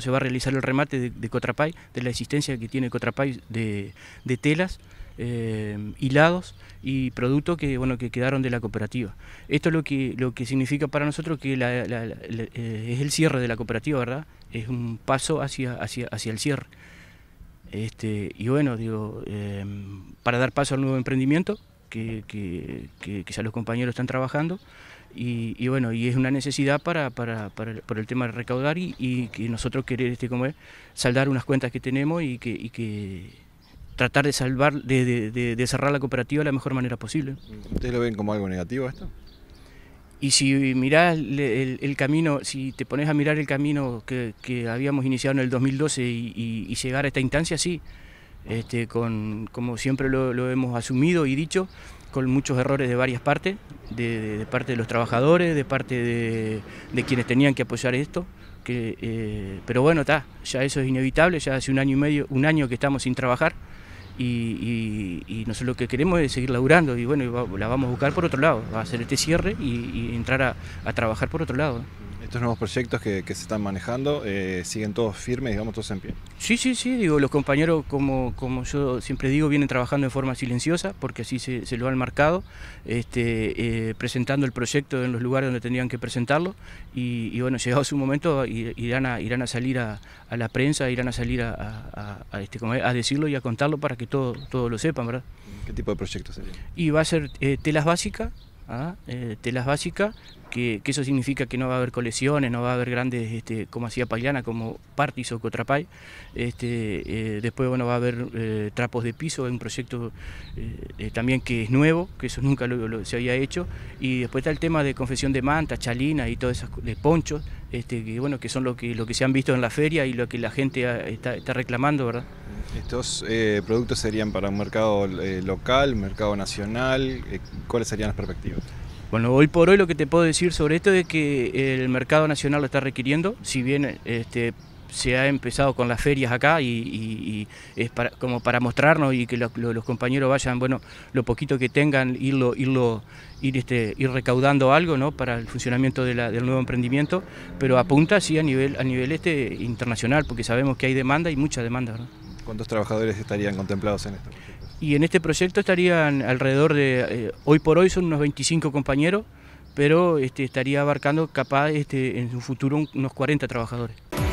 Se va a realizar el remate de, Cotrapay, de la existencia que tiene Cotrapay de, de telas, eh, hilados y productos que, bueno, que quedaron de la cooperativa. Esto es lo que, lo que significa para nosotros que eh, es el cierre de la cooperativa, ¿verdad? Es un paso hacia, hacia, hacia el cierre. Este, y bueno, digo, eh, para dar paso al nuevo emprendimiento, que, que, los compañeros están trabajando. Y, bueno, y es una necesidad para, para, para, el, tema de recaudar y, que nosotros querer este, como es, saldar unas cuentas que tenemos y que, tratar de salvar, de, cerrar la cooperativa de la mejor manera posible. ¿Ustedes lo ven como algo negativo esto? Y si mirás el, camino, si te pones a mirar el camino que, que habíamos iniciado en el 2012 y, llegar a esta instancia, sí, este, con, como siempre lo, hemos asumido y dicho, con muchos errores de varias partes, de, parte de los trabajadores, de parte de, quienes tenían que apoyar esto. Eh, pero bueno, está, ya eso es inevitable, ya hace un año y medio, un año que estamos sin trabajar y, nosotros lo que queremos es seguir laburando y bueno, la vamos a buscar por otro lado, va a hacer este cierre y, entrar a trabajar por otro lado estos nuevos proyectos que, se están manejando, eh, siguen todos firmes, digamos, todos en pie. Sí, sí, sí, digo, los compañeros, como, como yo siempre digo, vienen trabajando de forma silenciosa, porque así se, lo han marcado, este, eh, presentando el proyecto en los lugares donde tendrían que presentarlo, y, bueno, llegado su momento irán a, irán a salir a, la prensa, irán a salir a, este, a decirlo y a contarlo para que todos todo lo sepan, ¿verdad? ¿Qué tipo de proyectos serían? Y va a ser eh, telas básicas, ¿Ah? telas básicas, que, eso significa que no va a haber colecciones, no va a haber grandes, este, como hacía Pagliana, como Partis o Cotrapay. Este, eh, después bueno, va a haber eh, trapos de piso, es un proyecto eh, también que es nuevo, que eso nunca se había hecho. Y después está el tema de confesión de manta, chalina y todas esas ponchos, este, que, bueno, que son lo que, lo que se han visto en la feria y lo que la gente está, está, reclamando, ¿verdad? Estos productos serían para un mercado local, mercado nacional, ¿cuáles serían las perspectivas? Bueno, hoy por hoy lo que te puedo decir sobre esto es que el mercado nacional lo está requiriendo, si bien este, se ha empezado con las ferias acá y, es para, como para mostrarnos y que los compañeros vayan, bueno, lo poquito que tengan, irlo, irlo, ir, este, ir recaudando algo ¿no? para el funcionamiento del nuevo emprendimiento, pero apunta sí a nivel, a nivel este internacional, porque sabemos que hay demanda y mucha demanda. ¿Cuántos trabajadores estarían contemplados en esto? Y en este proyecto estarían alrededor de, eh, hoy por hoy son unos 25 compañeros, pero este, estaría abarcando capaz este, en su futuro unos 40 trabajadores.